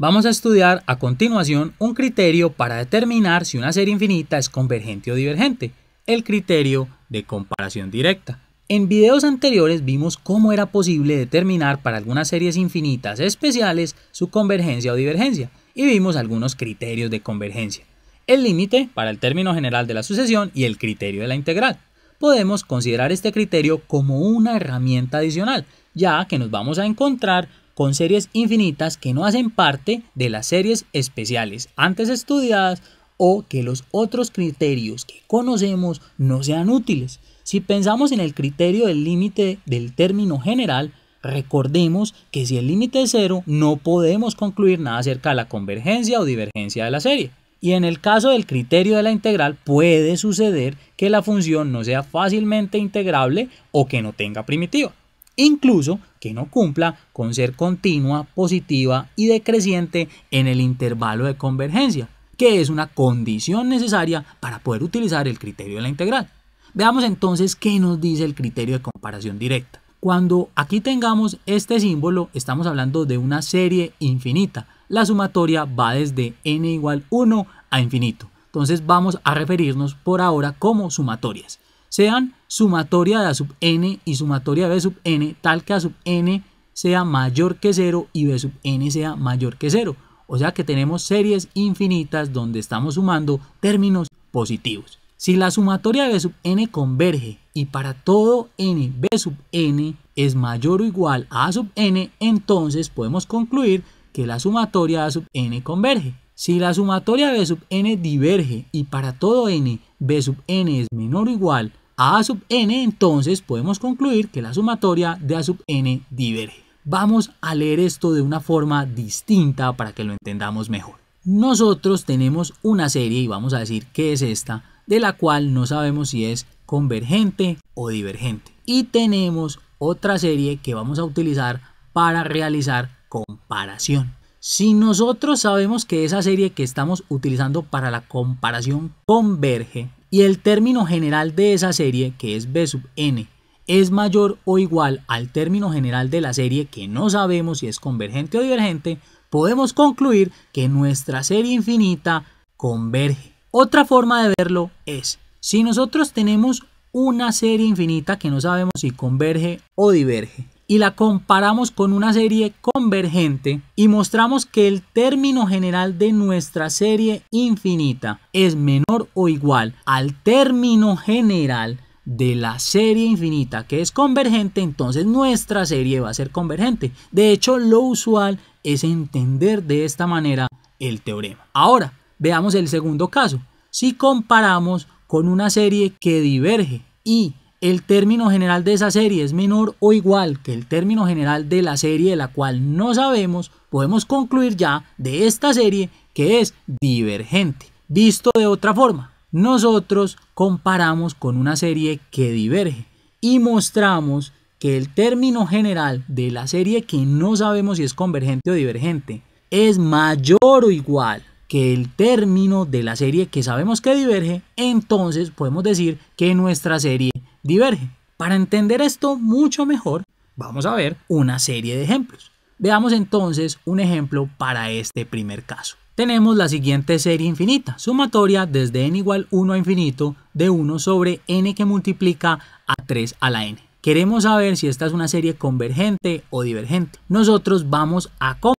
Vamos a estudiar a continuación un criterio para determinar si una serie infinita es convergente o divergente, el criterio de comparación directa. En videos anteriores vimos cómo era posible determinar para algunas series infinitas especiales su convergencia o divergencia y vimos algunos criterios de convergencia. El límite para el término general de la sucesión y el criterio de la integral. Podemos considerar este criterio como una herramienta adicional, ya que nos vamos a encontrar con series infinitas que no hacen parte de las series especiales antes estudiadas o que los otros criterios que conocemos no sean útiles. Si pensamos en el criterio del límite del término general, recordemos que si el límite es cero, no podemos concluir nada acerca de la convergencia o divergencia de la serie. Y en el caso del criterio de la integral puede suceder que la función no sea fácilmente integrable o que no tenga primitiva incluso que no cumpla con ser continua, positiva y decreciente en el intervalo de convergencia, que es una condición necesaria para poder utilizar el criterio de la integral. Veamos entonces qué nos dice el criterio de comparación directa. Cuando aquí tengamos este símbolo, estamos hablando de una serie infinita. La sumatoria va desde n igual 1 a infinito. Entonces vamos a referirnos por ahora como sumatorias sean sumatoria de A sub n y sumatoria de B sub n, tal que A sub n sea mayor que 0 y B sub n sea mayor que 0. O sea que tenemos series infinitas donde estamos sumando términos positivos. Si la sumatoria de B sub n converge y para todo n B sub n es mayor o igual a A sub n, entonces podemos concluir que la sumatoria de A sub n converge. Si la sumatoria de B sub n diverge y para todo n B sub n es menor o igual a sub n, entonces podemos concluir que la sumatoria de a sub n diverge. Vamos a leer esto de una forma distinta para que lo entendamos mejor. Nosotros tenemos una serie, y vamos a decir que es esta, de la cual no sabemos si es convergente o divergente. Y tenemos otra serie que vamos a utilizar para realizar comparación. Si nosotros sabemos que esa serie que estamos utilizando para la comparación converge, y el término general de esa serie, que es B sub n, es mayor o igual al término general de la serie que no sabemos si es convergente o divergente, podemos concluir que nuestra serie infinita converge. Otra forma de verlo es, si nosotros tenemos una serie infinita que no sabemos si converge o diverge, y la comparamos con una serie convergente y mostramos que el término general de nuestra serie infinita es menor o igual al término general de la serie infinita que es convergente, entonces nuestra serie va a ser convergente. De hecho, lo usual es entender de esta manera el teorema. Ahora, veamos el segundo caso. Si comparamos con una serie que diverge y el término general de esa serie es menor o igual que el término general de la serie de la cual no sabemos, podemos concluir ya de esta serie que es divergente. Visto de otra forma, nosotros comparamos con una serie que diverge y mostramos que el término general de la serie que no sabemos si es convergente o divergente es mayor o igual que el término de la serie que sabemos que diverge, entonces podemos decir que nuestra serie divergen. Para entender esto mucho mejor, vamos a ver una serie de ejemplos. Veamos entonces un ejemplo para este primer caso. Tenemos la siguiente serie infinita, sumatoria desde n igual 1 a infinito de 1 sobre n que multiplica a 3 a la n. Queremos saber si esta es una serie convergente o divergente. Nosotros vamos a